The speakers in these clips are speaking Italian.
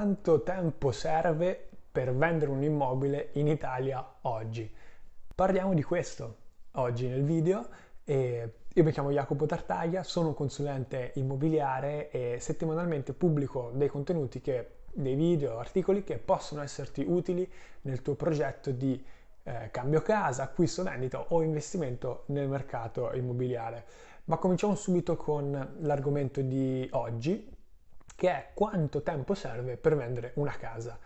Quanto tempo serve per vendere un immobile in Italia oggi? Parliamo di questo oggi nel video. E io mi chiamo Jacopo Tartaglia, sono un consulente immobiliare e settimanalmente pubblico dei contenuti, che, dei video, articoli che possono esserti utili nel tuo progetto di eh, cambio casa, acquisto, vendita o investimento nel mercato immobiliare. Ma cominciamo subito con l'argomento di oggi, che è quanto tempo serve per vendere una casa.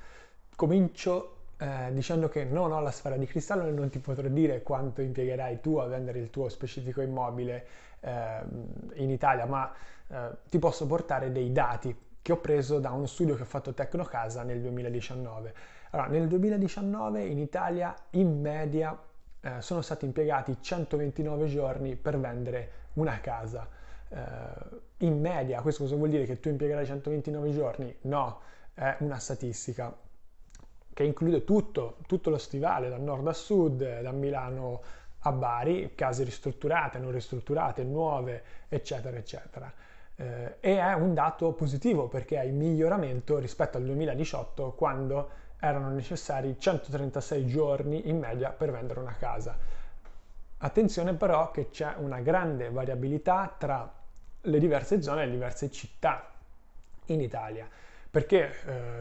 Comincio eh, dicendo che non ho la sfera di cristallo e non ti potrò dire quanto impiegherai tu a vendere il tuo specifico immobile eh, in Italia, ma eh, ti posso portare dei dati che ho preso da uno studio che ho fatto Tecnocasa nel 2019. Allora, nel 2019 in Italia in media eh, sono stati impiegati 129 giorni per vendere una casa eh, in media, questo cosa vuol dire? Che tu impiegherai 129 giorni? No, è una statistica che include tutto, tutto lo stivale, da nord a sud, eh, da Milano a Bari, case ristrutturate, non ristrutturate, nuove, eccetera, eccetera. Eh, e è un dato positivo perché è il miglioramento rispetto al 2018 quando erano necessari 136 giorni in media per vendere una casa. Attenzione però che c'è una grande variabilità tra le diverse zone e le diverse città in Italia, perché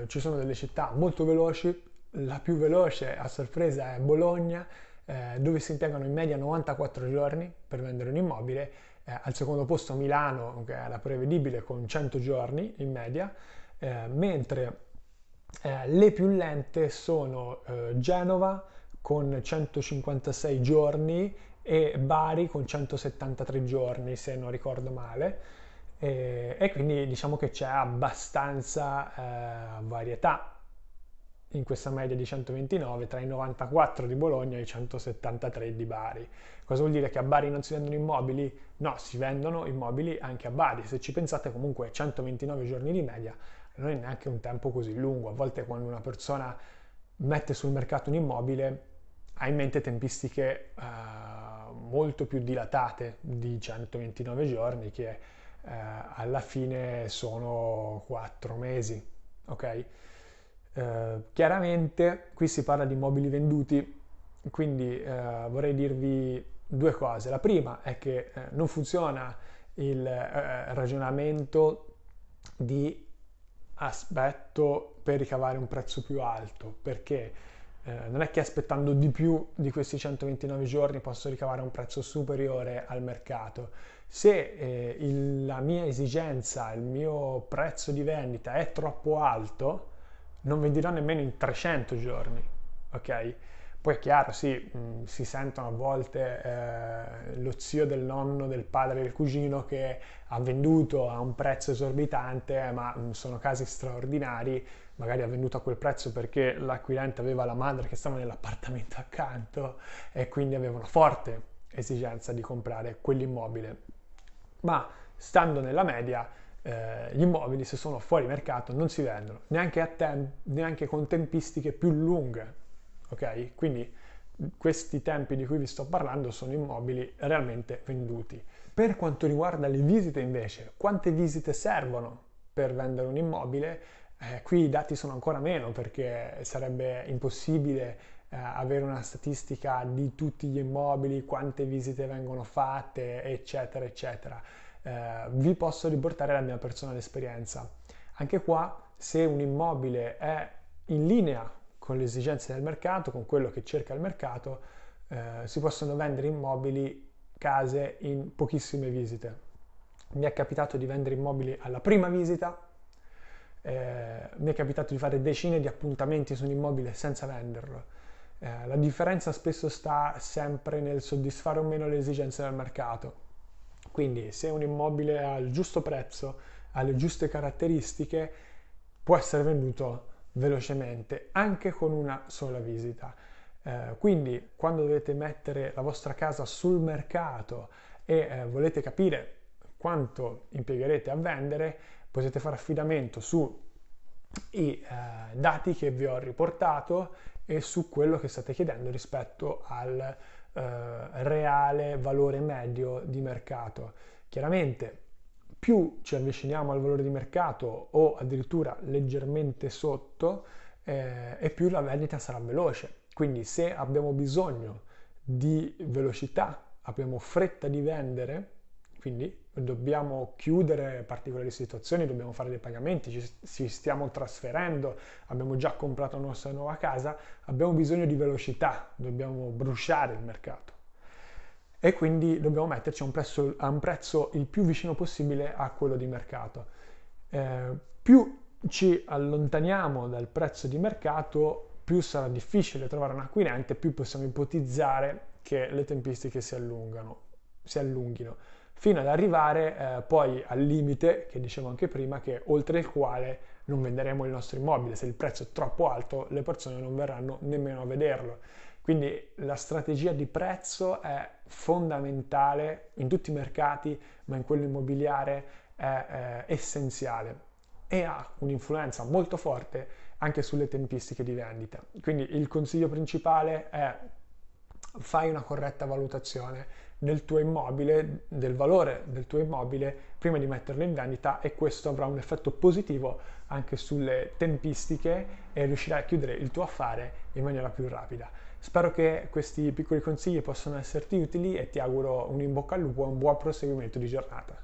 eh, ci sono delle città molto veloci, la più veloce a sorpresa è Bologna, eh, dove si impiegano in media 94 giorni per vendere un immobile, eh, al secondo posto Milano, che era prevedibile con 100 giorni in media, eh, mentre eh, le più lente sono eh, Genova con 156 giorni e Bari con 173 giorni se non ricordo male e, e quindi diciamo che c'è abbastanza eh, varietà in questa media di 129 tra i 94 di Bologna e i 173 di Bari. Cosa vuol dire che a Bari non si vendono immobili? No, si vendono immobili anche a Bari. Se ci pensate comunque 129 giorni di media non è neanche un tempo così lungo. A volte quando una persona mette sul mercato un immobile ha in mente tempistiche eh, molto più dilatate di 129 giorni che eh, alla fine sono 4 mesi, ok? Eh, chiaramente qui si parla di mobili venduti, quindi eh, vorrei dirvi due cose. La prima è che eh, non funziona il eh, ragionamento di aspetto per ricavare un prezzo più alto, perché eh, non è che aspettando di più di questi 129 giorni posso ricavare un prezzo superiore al mercato. Se eh, il, la mia esigenza, il mio prezzo di vendita è troppo alto, non venderò nemmeno in 300 giorni, ok? Poi è chiaro, sì, mh, mm, si sentono a volte eh, lo zio del nonno, del padre, del cugino che ha venduto a un prezzo esorbitante, ma mh, mm, sono casi straordinari, magari ha venduto a quel prezzo perché l'acquirente aveva la madre che stava nell'appartamento accanto e quindi aveva una forte esigenza di comprare quell'immobile. Ma stando nella media, eh, gli immobili se sono fuori mercato non si vendono neanche, tem- neanche con tempistiche più lunghe ok? Quindi questi tempi di cui vi sto parlando sono immobili realmente venduti. Per quanto riguarda le visite invece, quante visite servono per vendere un immobile? Eh, qui i dati sono ancora meno perché sarebbe impossibile eh, avere una statistica di tutti gli immobili, quante visite vengono fatte, eccetera, eccetera. Eh, vi posso riportare la mia personale esperienza. Anche qua, se un immobile è in linea con le esigenze del mercato, con quello che cerca il mercato, eh, si possono vendere immobili, case in pochissime visite. Mi è capitato di vendere immobili alla prima visita, eh, mi è capitato di fare decine di appuntamenti su un immobile senza venderlo. Eh, la differenza spesso sta sempre nel soddisfare o meno le esigenze del mercato. Quindi se un immobile ha il giusto prezzo, ha le giuste caratteristiche, può essere venduto velocemente anche con una sola visita. Eh, quindi quando dovete mettere la vostra casa sul mercato e eh, volete capire quanto impiegherete a vendere, potete fare affidamento sui eh, dati che vi ho riportato e su quello che state chiedendo rispetto al eh, reale valore medio di mercato. Chiaramente più ci avviciniamo al valore di mercato o addirittura leggermente sotto eh, e più la vendita sarà veloce. Quindi se abbiamo bisogno di velocità, abbiamo fretta di vendere, quindi dobbiamo chiudere particolari situazioni, dobbiamo fare dei pagamenti, ci, ci stiamo trasferendo, abbiamo già comprato la nostra nuova casa, abbiamo bisogno di velocità, dobbiamo bruciare il mercato e quindi dobbiamo metterci a un, prezzo, a un prezzo il più vicino possibile a quello di mercato. Eh, più ci allontaniamo dal prezzo di mercato, più sarà difficile trovare un acquirente, più possiamo ipotizzare che le tempistiche si, si allunghino, fino ad arrivare eh, poi al limite che dicevo anche prima, che oltre il quale non venderemo il nostro immobile. Se il prezzo è troppo alto, le persone non verranno nemmeno a vederlo. Quindi la strategia di prezzo è fondamentale in tutti i mercati, ma in quello immobiliare è eh, essenziale e ha un'influenza molto forte anche sulle tempistiche di vendita. Quindi il consiglio principale è fai una corretta valutazione del tuo immobile, del valore del tuo immobile prima di metterlo in vendita e questo avrà un effetto positivo anche sulle tempistiche e riuscirai a chiudere il tuo affare in maniera più rapida. Spero che questi piccoli consigli possano esserti utili e ti auguro un in bocca al lupo e un buon proseguimento di giornata.